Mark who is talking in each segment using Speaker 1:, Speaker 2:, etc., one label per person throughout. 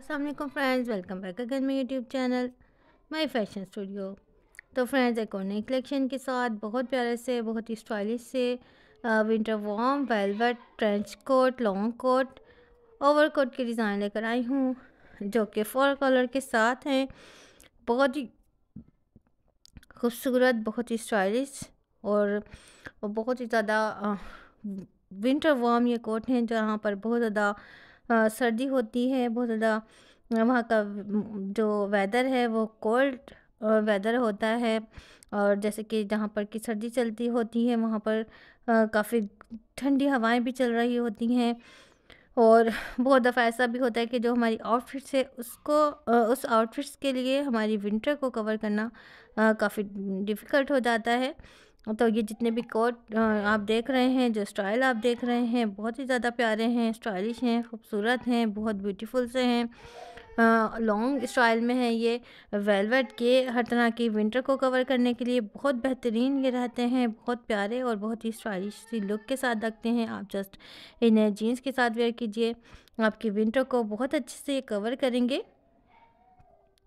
Speaker 1: Aslam friends welcome back again मेरे YouTube channel my fashion studio तो friends एक और नई कलेक्शन के साथ बहुत प्यारे से बहुत ही स्टाइलिश से winter warm velvet trench coat long coat over coat के डिज़ाइन लेकर आई हूँ जो कि फोर कलर के साथ हैं बहुत ही खूबसूरत बहुत ही स्टाइलिश और बहुत ही ज़्यादा विंटर वॉम ये कोट हैं जहाँ पर बहुत ज़्यादा सर्दी होती है बहुत ज़्यादा वहाँ का जो वेदर है वो कोल्ड वेदर होता है और जैसे कि जहाँ पर की सर्दी चलती होती है वहाँ पर काफ़ी ठंडी हवाएं भी चल रही होती हैं और बहुत दफ़ा ऐसा भी होता है कि जो हमारी आउटफिट्स है उसको उस आउटफिट्स के लिए हमारी विंटर को कवर करना काफ़ी डिफ़िकल्ट हो जाता है तो ये जितने भी कोट आप देख रहे हैं जो स्टाइल आप देख रहे हैं बहुत ही ज़्यादा प्यारे हैं स्टाइलिश हैं खूबसूरत हैं बहुत ब्यूटीफुल से हैं लॉन्ग स्टाइल में है ये वेलवेट के हर तरह की विंटर को कवर करने के लिए बहुत बेहतरीन ये रहते हैं बहुत प्यारे और बहुत ही स्टाइलिश सी लुक के साथ रखते हैं आप जस्ट इन्हें जीन्स के साथ वेयर कीजिए आपकी विंटर को बहुत अच्छे से कवर करेंगे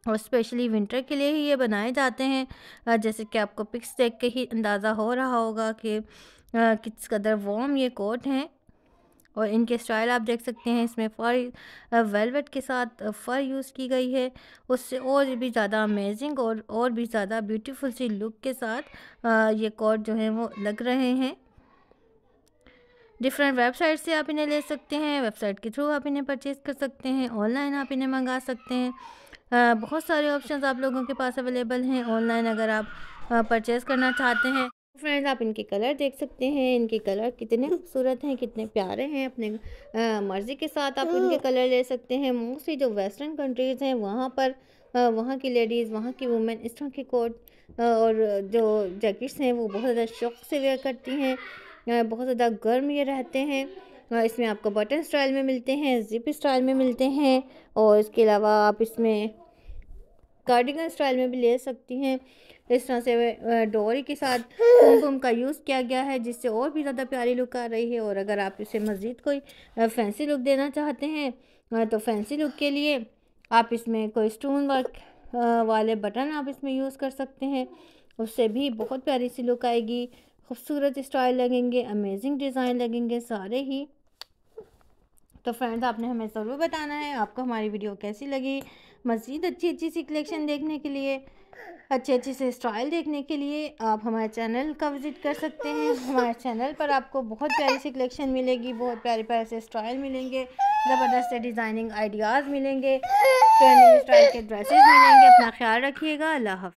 Speaker 1: और स्पेशली विंटर के लिए ही ये बनाए जाते हैं जैसे कि आपको पिक्स देख के ही अंदाज़ा हो रहा होगा कि किस कदर वॉम ये कोट हैं और इनके स्टाइल आप देख सकते हैं इसमें फ़र वेलवेट के साथ फ़र यूज़ की गई है उससे और भी ज़्यादा अमेजिंग और और भी ज़्यादा ब्यूटीफुल सी लुक के साथ ये कोट जो है वो लग रहे हैं डिफरेंट वेबसाइट से आप इन्हें ले सकते हैं वेबसाइट के थ्रू आप इन्हें परचेज़ कर सकते हैं ऑनलाइन आप इन्हें मंगा सकते हैं हाँ, बहुत सारे ऑप्शन आप लोगों के पास अवेलेबल हैं ऑनलाइन अगर आप परचेज़ करना चाहते हैं फ्रेंड्स आप इनके कलर देख सकते हैं इनके कलर कितने खूबसूरत हैं कितने प्यारे हैं अपने मर्ज़ी के साथ आप इनके कलर हाँ। ले सकते हैं मोस्टली जो वेस्टर्न कंट्रीज़ हैं वहाँ पर वहाँ की लेडीज़ वहाँ की वुमेन इस तरह के कोट और जो जैकेट्स हैं वो बहुत ज़्यादा शौक से वेयर करती हैं बहुत ज़्यादा गर्म ये रहते हैं इसमें आपको बटन स्टाइल में मिलते हैं जिप स्टाइल में मिलते हैं और इसके अलावा आप इसमें कार्डिगन स्टाइल में भी ले सकती हैं इस तरह से डोरी के साथ कुमकुम का यूज़ किया गया है जिससे और भी ज़्यादा प्यारी लुक आ रही है और अगर आप इसे मज़ीद कोई फैंसी लुक देना चाहते हैं तो फैंसी लुक के लिए आप इसमें कोई स्टोन वर्क वाले बटन आप इसमें यूज़ कर सकते हैं उससे भी बहुत प्यारी सी लुक आएगी खूबसूरत स्टाइल लगेंगे अमेजिंग डिज़ाइन लगेंगे सारे ही तो फ्रेंड्स आपने हमें ज़रूर बताना है आपको हमारी वीडियो कैसी लगी मज़ीद अच्छी अच्छी सी कलेक्शन देखने के लिए अच्छे अच्छे से स्टाइल देखने के लिए आप हमारे चैनल का विज़िट कर सकते हैं हमारे चैनल पर आपको बहुत प्यारी सी कलेक्शन मिलेगी बहुत प्यारे प्यारे से स्टाइल मिलेंगे ज़बरदस्त से डिज़ाइनिंग आइडियाज़ मिलेंगे ट्रेंडिंग स्टाइल के ड्रेसेस मिलेंगे अपना ख्याल रखिएगा अल्लाह